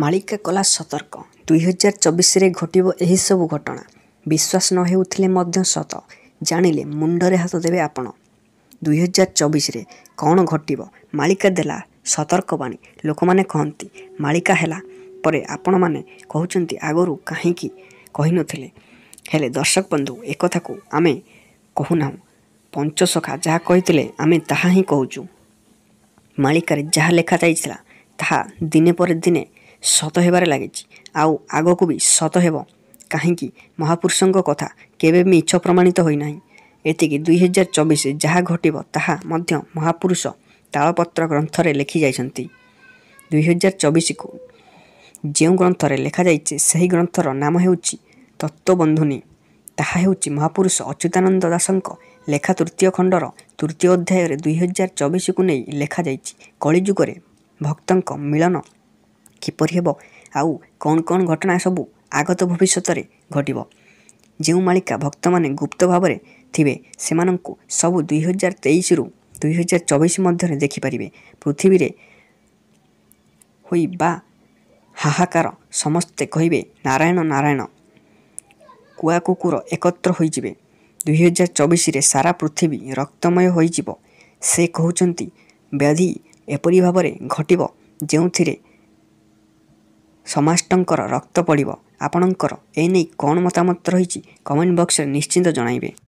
ମାଳିକା କଲା ସତର୍କ ଦୁଇହଜାର ଚବିଶରେ ଘଟିବ ଏହିସବୁ ଘଟଣା ବିଶ୍ୱାସ ନ ହେଉଥିଲେ ମଧ୍ୟ ସତ ଜାଣିଲେ ମୁଣ୍ଡରେ ହାତ ଦେବେ ଆପଣ ଦୁଇହଜାର ଚବିଶରେ କ'ଣ ଘଟିବ ମାଳିକା ଦେଲା ସତର୍କବାଣୀ ଲୋକମାନେ କହନ୍ତି ମାଳିକା ହେଲା ପରେ ଆପଣମାନେ କହୁଛନ୍ତି ଆଗରୁ କାହିଁକି କହିନଥିଲେ ହେଲେ ଦର୍ଶକ ବନ୍ଧୁ ଏକଥାକୁ ଆମେ କହୁନାହୁଁ ପଞ୍ଚସଖା ଯାହା କହିଥିଲେ ଆମେ ତାହା ହିଁ କହୁଛୁ ମାଳିକାରେ ଯାହା ଲେଖା ଯାଇଥିଲା ତାହା ଦିନେ ପରେ ଦିନେ ସତ ହେବାରେ ଲାଗିଛି ଆଉ ଆଗକୁ ବି ସତ ହେବ କାହିଁକି ମହାପୁରୁଷଙ୍କ କଥା କେବେ ବି ମିଛ ପ୍ରମାଣିତ ହୋଇନାହିଁ ଏତିକି ଦୁଇହଜାର ଚବିଶ ଯାହା ଘଟିବ ତାହା ମଧ୍ୟ ମହାପୁରୁଷ ତାଳପତ୍ର ଗ୍ରନ୍ଥରେ ଲେଖିଯାଇଛନ୍ତି ଦୁଇହଜାର ଚବିଶକୁ ଯେଉଁ ଗ୍ରନ୍ଥରେ ଲେଖାଯାଇଛି ସେହି ଗ୍ରନ୍ଥର ନାମ ହେଉଛି ତତ୍ତ୍ୱବନ୍ଧୁନି ତାହା ହେଉଛି ମହାପୁରୁଷ ଅଚ୍ୟୁତାନନ୍ଦ ଦାସଙ୍କ ଲେଖା ତୃତୀୟ ଖଣ୍ଡର ତୃତୀୟ ଅଧ୍ୟାୟରେ ଦୁଇହଜାର ଚବିଶକୁ ନେଇ ଲେଖାଯାଇଛି କଳିଯୁଗରେ ଭକ୍ତଙ୍କ ମିଳନ କିପରି ହେବ ଆଉ କ'ଣ କ'ଣ ଘଟଣା ସବୁ ଆଗତ ଭବିଷ୍ୟତରେ ଘଟିବ ଯେଉଁ ମାଳିକା ଭକ୍ତମାନେ ଗୁପ୍ତ ଭାବରେ ଥିବେ ସେମାନଙ୍କୁ ସବୁ ଦୁଇହଜାର ତେଇଶରୁ ଦୁଇହଜାର ଚବିଶ ମଧ୍ୟରେ ଦେଖିପାରିବେ ପୃଥିବୀରେ ହୋଇ ବା ହାହାକାର ସମସ୍ତେ କହିବେ ନାରାୟଣ ନାରାୟଣ କୁଆ କୁକୁର ଏକତ୍ର ହୋଇଯିବେ ଦୁଇହଜାର ଚବିଶରେ ସାରା ପୃଥିବୀ ରକ୍ତମୟ ହୋଇଯିବ ସେ କହୁଛନ୍ତି ବ୍ୟାଧି ଏପରି ଭାବରେ ଘଟିବ ଯେଉଁଥିରେ ସମାଷ୍ଟଙ୍କର ରକ୍ତ ପଡ଼ିବ ଆପଣଙ୍କର ଏ ନେଇ କ'ଣ ମତାମତ ରହିଛି କମେଣ୍ଟ ବକ୍ସରେ ନିଶ୍ଚିନ୍ତ ଜଣାଇବେ